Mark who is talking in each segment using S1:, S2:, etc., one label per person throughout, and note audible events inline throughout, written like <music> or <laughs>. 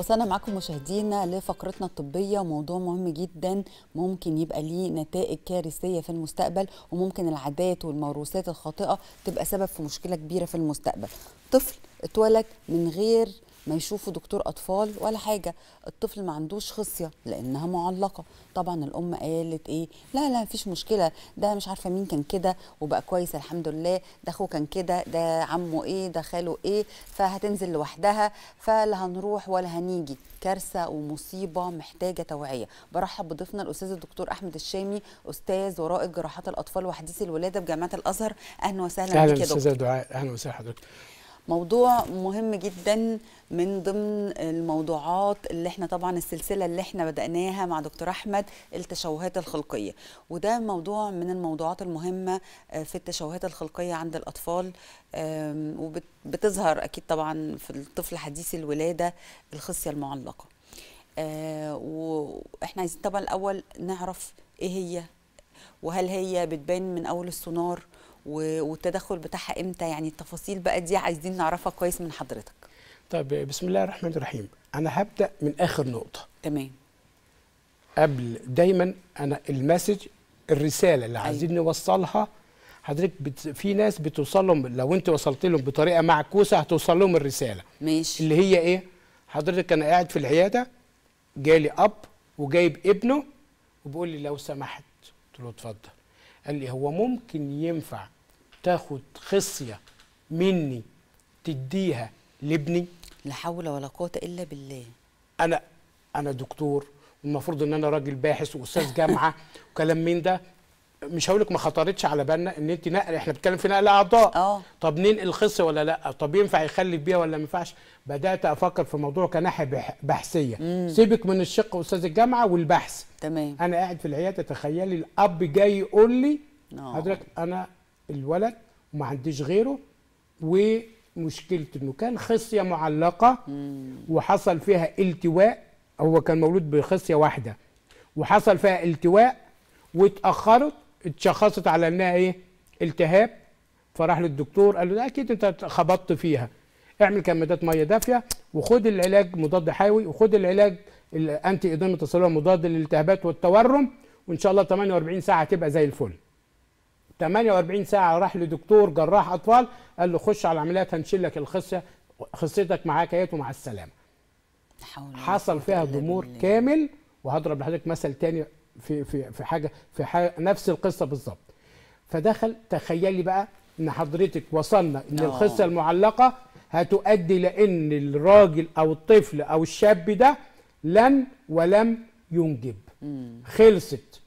S1: وصلنا معاكم مشاهدينا لفقرتنا الطبيه وموضوع مهم جدا ممكن يبقى ليه نتائج كارثيه في المستقبل وممكن العادات والموروثات الخاطئه تبقى سبب في مشكله كبيره في المستقبل طفل اتولد من غير ما يشوفوا دكتور اطفال ولا حاجه الطفل ما عندوش خصيه لانها معلقه طبعا الام قالت ايه لا لا مفيش مشكله ده مش عارفه مين كان كده وبقى كويس الحمد لله ده اخوه كان كده ده عمه ايه ده خاله ايه فهتنزل لوحدها فلا هنروح ولا هنيجي كارثه ومصيبه محتاجه توعيه برحب بضيفنا الاستاذ الدكتور احمد الشامي استاذ ورائد جراحات الاطفال وحديث الولاده بجامعه الازهر اهلا وسهلا بك يا دكتور اهلا وسهلا
S2: دعاء اهلا وسهلا حضرتك
S1: موضوع مهم جدا من ضمن الموضوعات اللي احنا طبعا السلسله اللي احنا بداناها مع دكتور احمد التشوهات الخلقيه وده موضوع من الموضوعات المهمه آه، في التشوهات الخلقيه عند الاطفال وبتظهر اكيد طبعا في الطفل حديث الولاده الخصيه المعلقه آه، واحنا عايزين طبعا الاول نعرف ايه هي وهل هي بتبان من اول السونار والتدخل بتاعها امتى يعني التفاصيل بقى دي عايزين نعرفها كويس من
S2: حضرتك طيب بسم الله الرحمن الرحيم انا هبدا من اخر نقطه تمام قبل دايما انا المسج الرساله اللي أيوه. عايزين نوصلها حضرتك بت... في ناس بتوصل لهم لو انت وصلت لهم بطريقه معكوسه هتوصل لهم الرساله ماشي اللي هي ايه حضرتك انا قاعد في العياده جالي اب وجايب ابنه وبيقول لي لو سمحت قلت له اتفضل قال لي هو ممكن ينفع تاخد خصيه مني تديها لابني لا حول ولا قوه الا بالله انا انا دكتور والمفروض ان انا راجل باحث واستاذ جامعه <laughs> وكلام من ده مش هقول لك ما خطرتش على بالنا ان انت نقل احنا بنتكلم في نقل اعضاء اه طب ننقل خصيه ولا لا طب ينفع يخلف بيها ولا ما ينفعش بدات افكر في الموضوع كناحيه بحثيه مم. سيبك من الشق استاذ الجامعه والبحث تمام انا قاعد في العياده تخيلي الاب جاي يقول لي آه. حضرتك انا الولد وما عنديش غيره ومشكلته انه كان خصيه معلقه وحصل فيها التواء هو كان مولود بخصيه واحده وحصل فيها التواء واتاخرت اتشخصت على انها ايه التهاب فراح للدكتور قال له اكيد انت خبطت فيها اعمل كمادات ميه دافيه وخد العلاج مضاد حيوي وخد العلاج الانتي اضامه التصلب مضاد للالتهابات والتورم وان شاء الله 48 ساعه تبقى زي الفل 48 ساعه راح لدكتور جراح اطفال قال له خش على العمليات هنشيل لك الخصيه خصيتك معاك حكايته ومع السلامه حصل فيها جمهور كامل وهضرب لحضرتك مثل تاني في في في حاجه في حاجة نفس القصه بالظبط فدخل تخيلي بقى ان حضرتك وصلنا ان آه. الخصيه المعلقه هتؤدي لان الراجل او الطفل او الشاب ده لن ولم ينجب خلصت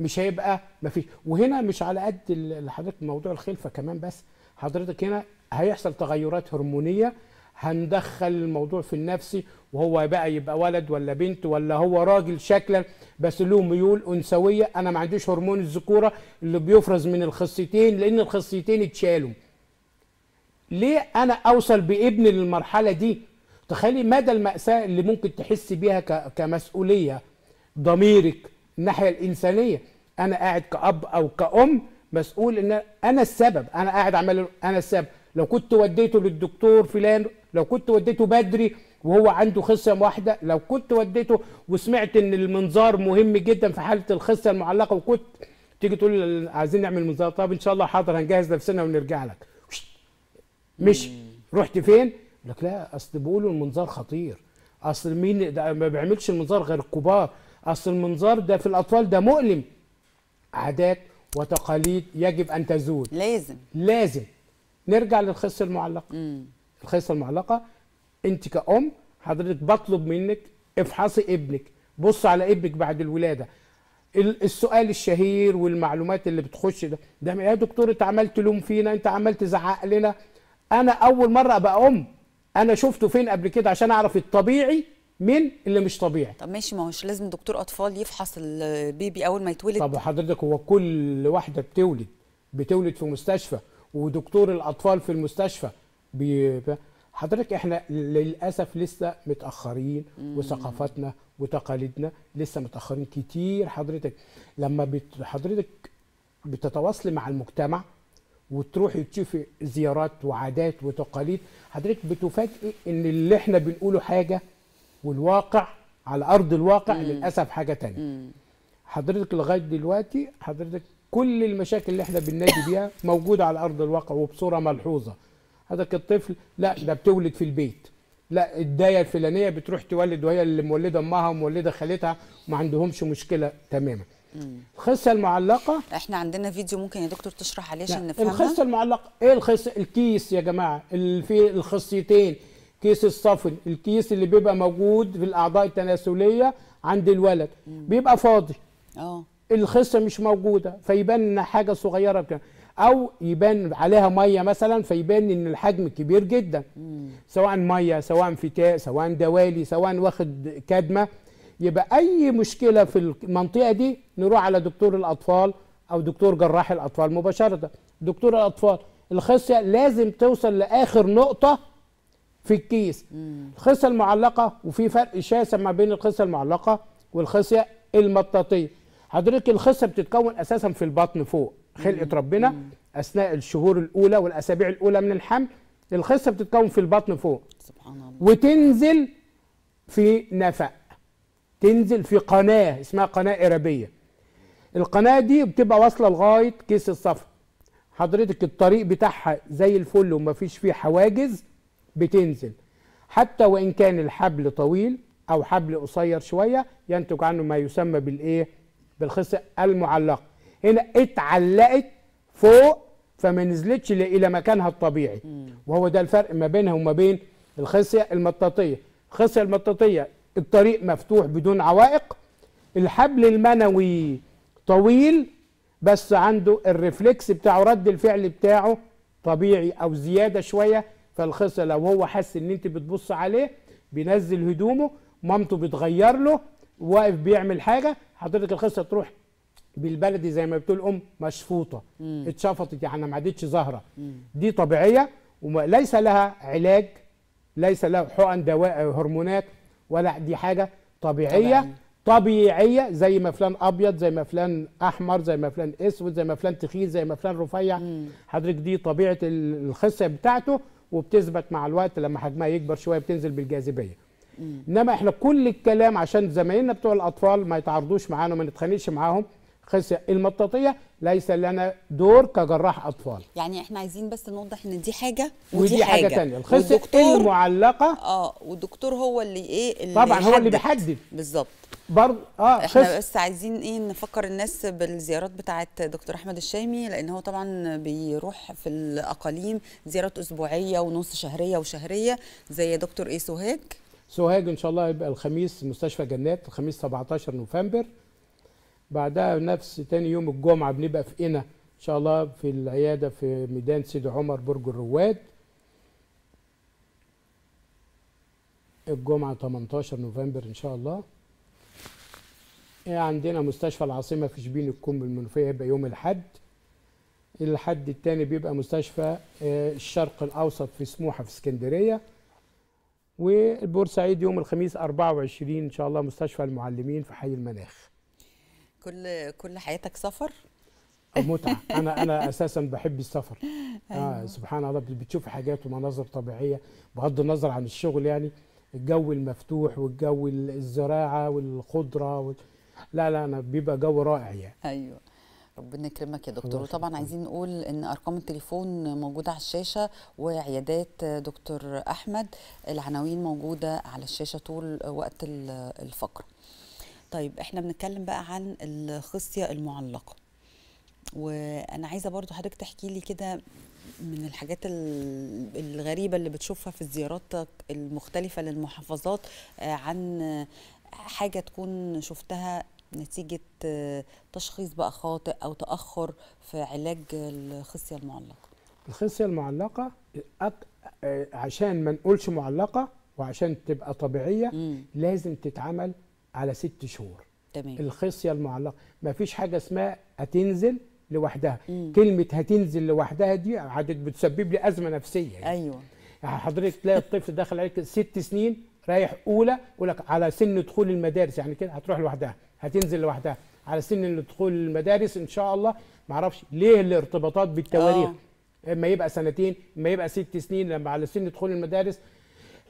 S2: مش هيبقى مفيش وهنا مش على قد حضرتك موضوع الخلفه كمان بس حضرتك هنا هيحصل تغيرات هرمونيه هندخل الموضوع في النفسي وهو بقى يبقى ولد ولا بنت ولا هو راجل شكلا بس له ميول انثويه انا ما عنديش هرمون الذكوره اللي بيفرز من الخصيتين لان الخصيتين اتشالوا ليه انا اوصل بابني للمرحله دي تخيلي مدى الماساه اللي ممكن تحس بيها كمسؤوليه ضميرك الناحيه الانسانيه انا قاعد كاب او كام مسؤول ان انا السبب انا قاعد اعمل انا السبب لو كنت وديته للدكتور فلان لو كنت وديته بدري وهو عنده خصيه واحده لو كنت وديته وسمعت ان المنظار مهم جدا في حاله الخصيه المعلقه وكنت تيجي تقول عايزين نعمل منظار طب ان شاء الله حاضر هنجهز نفسنا ونرجع لك مش رحت فين لك لا اصل بيقولوا المنظار خطير اصل مين ما بيعملش المنظار غير الكبار اصل المنظار ده في الاطفال ده مؤلم عادات وتقاليد يجب ان تزول لازم لازم نرجع للخصه المعلقه مم. الخصه المعلقه انت كأم حضرتك بطلب منك افحصي ابنك بص على ابنك بعد الولاده السؤال الشهير والمعلومات اللي بتخش ده ده يا دكتور انت عمال تلوم فينا انت عمال تزعق لنا انا اول مره ابقى ام انا شفته فين قبل كده عشان اعرف الطبيعي من اللي مش طبيعي طب ماشي ما هوش لازم دكتور اطفال يفحص البيبي اول ما يتولد طب وحضرتك هو كل واحده بتولد بتولد في مستشفى ودكتور الاطفال في المستشفى بي... حضرتك احنا للاسف لسه متاخرين وثقافتنا وتقاليدنا لسه متاخرين كتير حضرتك لما بت... حضرتك بتتواصلي مع المجتمع وتروحي تشوفي زيارات وعادات وتقاليد حضرتك بتفاجئي ان اللي احنا بنقوله حاجه والواقع على ارض الواقع مم. للاسف حاجه تانية مم. حضرتك لغايه دلوقتي حضرتك كل المشاكل اللي احنا بننادي بيها موجوده على ارض الواقع وبصوره ملحوظه حضرتك الطفل لا ده بتولد في البيت لا الدايه الفلانيه بتروح تولد وهي اللي مولده امها ومولده خالتها ما عندهمش مشكله تماما الخصه المعلقه احنا عندنا فيديو ممكن يا
S1: دكتور تشرح عليه عشان نفهمها الخصه
S2: المعلقه ايه الخصه الكيس يا جماعه اللي فيه الخصيتين كيس الصفن الكيس اللي بيبقى موجود في الاعضاء التناسليه عند الولد مم. بيبقى فاضي اه الخصه مش موجوده فيبان حاجه صغيره كده او يبان عليها ميه مثلا فيبان ان الحجم كبير جدا مم. سواء ميه سواء فتاء سواء دوالي سواء واخد كدمه يبقى اي مشكله في المنطقه دي نروح على دكتور الاطفال او دكتور جراح الاطفال مباشره دكتور الاطفال الخصيه لازم توصل لاخر نقطه في الكيس الخصيه المعلقه وفي فرق شاسع ما بين الخصيه المعلقه والخصيه المطاطيه حضرتك الخصيه بتتكون اساسا في البطن فوق خلقه ربنا اثناء الشهور الاولى والاسابيع الاولى من الحمل الخصيه بتتكون في البطن فوق سبحان الله وتنزل في نفق تنزل في قناه اسمها قناه ارابيه القناه دي بتبقى واصله لغايه كيس الصفر حضرتك الطريق بتاعها زي الفل ومفيش فيه حواجز بتنزل حتى وإن كان الحبل طويل أو حبل قصير شوية ينتج عنه ما يسمى بالإيه؟ بالخص المعلقة هنا اتعلقت فوق فما نزلتش إلى مكانها الطبيعي وهو ده الفرق ما بينها وما بين الخصية المطاطية الخصية المطاطية الطريق مفتوح بدون عوائق الحبل المنوي طويل بس عنده الرفلكس بتاعه رد الفعل بتاعه طبيعي او زياده شويه فالخصة لو هو حس ان انت بتبص عليه بينزل هدومه مامته بتغير له واقف بيعمل حاجه حضرتك الخصه تروح بالبلدي زي ما بتقول ام مشفوطه مم. اتشفطت يعني ما عادتش ظاهره دي طبيعيه وليس لها علاج ليس لها حقن دواء هرمونات ولا دي حاجه طبيعيه طبعاً. طبيعيه زي ما فلان ابيض زي ما فلان احمر زي ما فلان اسود زي ما فلان تخين زي ما فلان رفيع حضرتك دي طبيعه الخصه بتاعته وبتثبت مع الوقت لما حجمها يكبر شويه بتنزل بالجاذبيه انما احنا كل الكلام عشان زمايلنا بتوع الاطفال ما يتعارضوش معانا وما نتخانقش معاهم خصية المطاطية ليس لنا دور كجراح أطفال
S1: يعني احنا عايزين بس نوضح ان دي حاجة ودي, ودي حاجة, حاجة تانية الخصية
S2: المعلقة
S1: اه والدكتور هو اللي ايه اللي طبعا هو اللي بيحدد
S2: بالظبط برضه اه احنا خس...
S1: بس عايزين ايه نفكر الناس بالزيارات بتاعه دكتور احمد الشامي لان هو طبعا بيروح في الاقاليم زيارات اسبوعيه ونص شهريه وشهريه
S2: زي دكتور ايه سوهاج سوهاج ان شاء الله يبقى الخميس مستشفى جنات الخميس 17 نوفمبر بعدها نفس تاني يوم الجمعه بنبقى في قنا ان شاء الله في العياده في ميدان سيدي عمر برج الرواد الجمعه 18 نوفمبر ان شاء الله إيه، عندنا مستشفى العاصمه في شبين الكم المنوفيه هيبقى يوم الاحد الحد الثاني بيبقى مستشفى إيه، الشرق الاوسط في سموحه في اسكندريه وبورسعيد يوم الخميس 24 ان شاء الله مستشفى المعلمين في حي المناخ
S1: كل كل حياتك سفر
S2: متعة أنا أنا <laughs> أساسا بحب السفر آه، أيوة. آه سبحان الله بتشوف حاجات ومناظر طبيعية بغض النظر عن الشغل يعني الجو المفتوح والجو الزراعة والخضرة وال... لا لا أنا بيبقى جو رائع يعني أيوه ربنا يكرمك يا دكتور وطبعا عايزين
S1: نقول ان ارقام التليفون موجوده على الشاشه وعيادات دكتور احمد العناوين موجوده على الشاشه طول وقت الفقره طيب احنا بنتكلم بقى عن الخصيه المعلقه وانا عايزه برضو حضرتك تحكي لي كده من الحاجات الغريبه اللي بتشوفها في زياراتك المختلفه للمحافظات آه، عن حاجه تكون شفتها نتيجه آه، تشخيص بقى خاطئ او تاخر في علاج الخصيه المعلقه
S2: الخصيه المعلقه آه، عشان ما نقولش معلقه وعشان تبقى طبيعيه لازم تتعمل على ست شهور تمام الخصيه المعلقه ما فيش حاجه اسمها هتنزل لوحدها مم. كلمه هتنزل لوحدها دي عادت بتسبب لي ازمه نفسيه يعني. ايوه حضرتك تلاقي الطفل داخل عليك ست سنين رايح اولى يقول لك على سن دخول المدارس يعني كده هتروح لوحدها هتنزل لوحدها على سن دخول المدارس ان شاء الله معرفش ليه الارتباطات بالتواريخ آه. اما يبقى سنتين اما يبقى ست سنين لما على سن دخول المدارس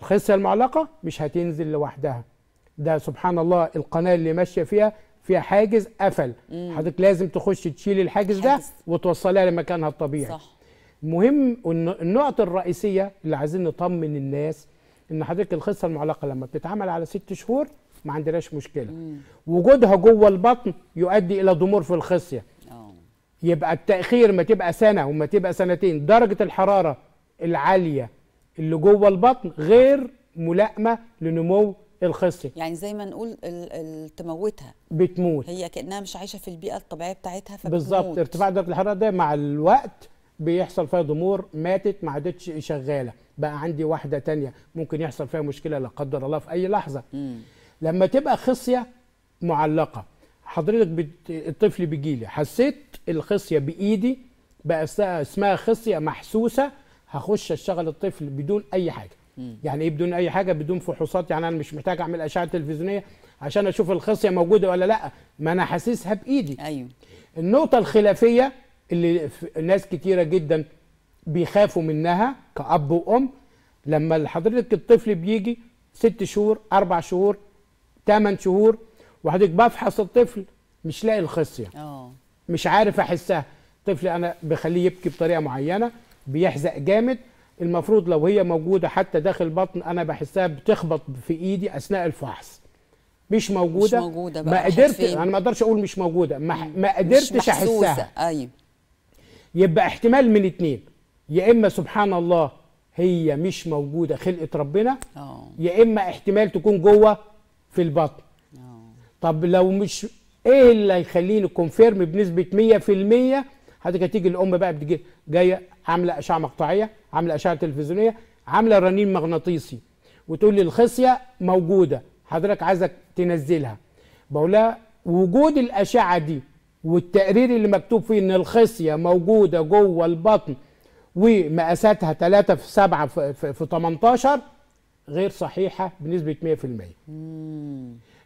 S2: الخصيه المعلقه مش هتنزل لوحدها ده سبحان الله القناه اللي ماشيه فيها فيها حاجز قفل حضرتك لازم تخش تشيل الحاجز حاجز. ده وتوصلها لمكانها الطبيعي صح. مهم النقط الرئيسيه اللي عايزين نطمن الناس ان حضرتك الخصه المعلقه لما بتتعمل على ست شهور ما عندناش مشكله مم. وجودها جوه البطن يؤدي الى ضمور في الخصيه أوه. يبقى التاخير ما تبقى سنه وما تبقى سنتين درجه الحراره العاليه اللي جوه البطن غير ملائمه لنمو الخصيه يعني
S1: زي ما نقول تموتها
S2: بتموت هي
S1: كانها مش عايشه في البيئه الطبيعيه بتاعتها فبتموت بالظبط
S2: ارتفاع درجه الحراره ده مع الوقت بيحصل فيها ضمور ماتت ما عادتش شغاله بقى عندي واحده تانية ممكن يحصل فيها مشكله لا قدر الله في اي لحظه مم. لما تبقى خصيه معلقه حضرتك بت... الطفل بيجي لي حسيت الخصيه بايدي بقى اسمها خصيه محسوسه هخش اشتغل الطفل بدون اي حاجه يعني ايه بدون اي حاجه بدون فحوصات يعني انا مش محتاج اعمل اشعه تلفزيونيه عشان اشوف الخصيه موجوده ولا لا ما انا حاسسها بايدي ايوه النقطه الخلافيه اللي ناس كتيره جدا بيخافوا منها كاب وام لما حضرتك الطفل بيجي ست شهور اربع شهور ثمان شهور وحضرتك بفحص الطفل مش لاقي الخصيه اه مش عارف احسها طفل انا بخليه يبكي بطريقه معينه بيحزق جامد المفروض لو هي موجوده حتى داخل بطن انا بحسها بتخبط في ايدي اثناء الفحص مش موجوده مش موجوده بقى ما قدرت انا ما اقدرش اقول مش موجوده ما, ما قدرتش احسها ايوه يبقى احتمال من اتنين يا اما سبحان الله هي مش موجوده خلقه ربنا آه. يا اما احتمال تكون جوه في البطن آه. طب لو مش ايه اللي هيخليني كونفيرم بنسبه 100% حضرتك هتيجي الام بقى بتجي جايه عامله اشعه مقطعيه عامله اشعه تلفزيونيه عامله رنين مغناطيسي وتقول لي الخصيه موجوده حضرتك عايزك تنزلها بقول لها وجود الاشعه دي والتقرير اللي مكتوب فيه ان الخصيه موجوده جوه البطن ومقاساتها 3 في 7 في, 18 غير صحيحه بنسبه 100%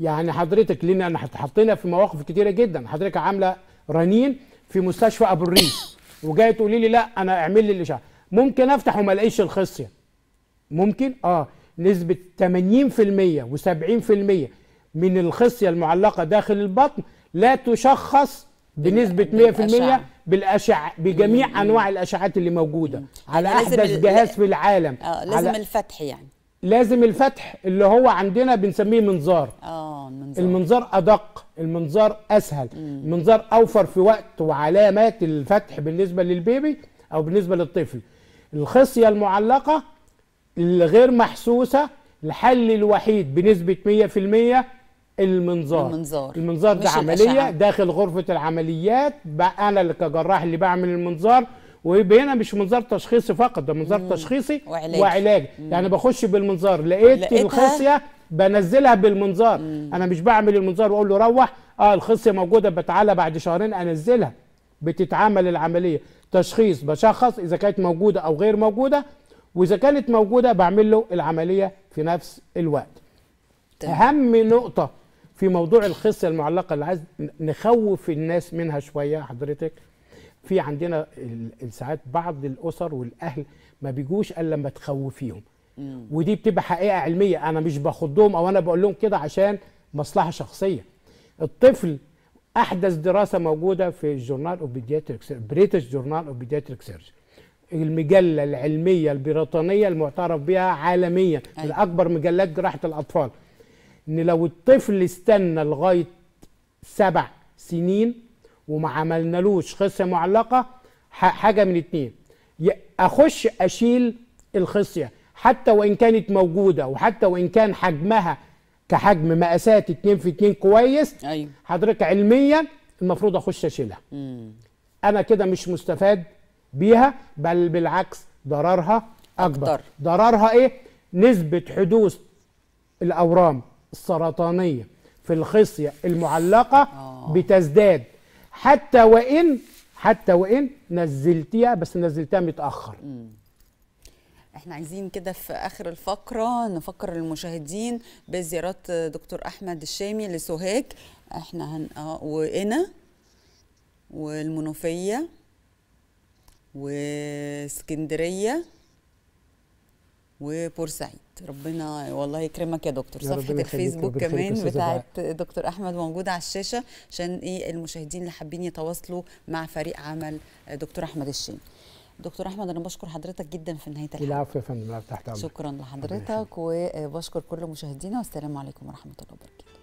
S2: يعني حضرتك لان انا حطينا في مواقف كتيره جدا حضرتك عامله رنين في مستشفى ابو الريف وجاي تقولي لي لا انا اعمل لي الاشعه ممكن افتح وما الاقيش الخصيه ممكن اه نسبه 80% و70% من الخصيه المعلقه داخل البطن لا تشخص بنسبه 100% بالاشع بجميع مم. انواع الاشعات اللي موجوده مم. على احدث جهاز في العالم اه لازم على...
S1: الفتح يعني
S2: لازم الفتح اللي هو عندنا بنسميه منظار
S1: اه المنظار
S2: المنظار ادق المنظار اسهل مم. المنظار اوفر في وقت وعلامات الفتح بالنسبه للبيبي او بالنسبه للطفل الخصية المعلقة الغير محسوسة الحل الوحيد بنسبة 100% المنظار المنظار المنظار ده عملية الأشعة. داخل غرفة العمليات بقى أنا اللي كجراح اللي بعمل المنظار ويبقى مش منظار تشخيصي فقط ده منظار مم. تشخيصي وعلاج, مم. يعني بخش بالمنظار لقيت لقيتها. الخصيه بنزلها بالمنظار مم. انا مش بعمل المنظار واقول له روح اه الخصيه موجوده بتعالى بعد شهرين انزلها بتتعمل العمليه تشخيص بشخص إذا كانت موجودة أو غير موجودة وإذا كانت موجودة بعمل له العملية في نفس الوقت طيب. أهم نقطة في موضوع الخصية المعلقة اللي عايز نخوف الناس منها شوية حضرتك في عندنا ساعات بعض الأسر والأهل ما بيجوش إلا لما تخوفيهم ودي بتبقى حقيقة علمية أنا مش بخضهم أو أنا بقول لهم كده عشان مصلحة شخصية الطفل احدث دراسه موجوده في الجورنال اوف بيدياتريك بريتش جورنال اوف بيدياتريك سيرش المجله العلميه البريطانيه المعترف بها عالميا من أيوة. اكبر مجلات جراحه الاطفال ان لو الطفل استنى لغايه سبع سنين وما عملنالوش خصيه معلقه حاجه من اتنين اخش اشيل الخصيه حتى وان كانت موجوده وحتى وان كان حجمها كحجم مقاسات 2 في 2 كويس أيوة. حضرتك علميا المفروض اخش اشيلها انا كده مش مستفاد بيها بل بالعكس ضررها اكبر ضررها ايه نسبه حدوث الاورام السرطانيه في الخصيه المعلقه آه. بتزداد حتى وان حتى وان نزلتيها بس نزلتها متاخر مم.
S1: احنا عايزين كده في اخر الفقره نفكر المشاهدين بزيارات دكتور احمد الشامي لسوهاج احنا هن آه، وانا والمنوفيه واسكندريه وبورسعيد ربنا والله يكرمك يا دكتور يا صفحه الفيسبوك كمان بتاعت دكتور احمد موجوده على الشاشه عشان ايه المشاهدين اللي حابين يتواصلوا مع فريق عمل دكتور احمد الشامي دكتور احمد انا بشكر حضرتك جدا في نهايه الحلقه العفو
S2: يا فندم تحت شكرا
S1: لحضرتك وبشكر كل مشاهدينا والسلام عليكم ورحمه الله وبركاته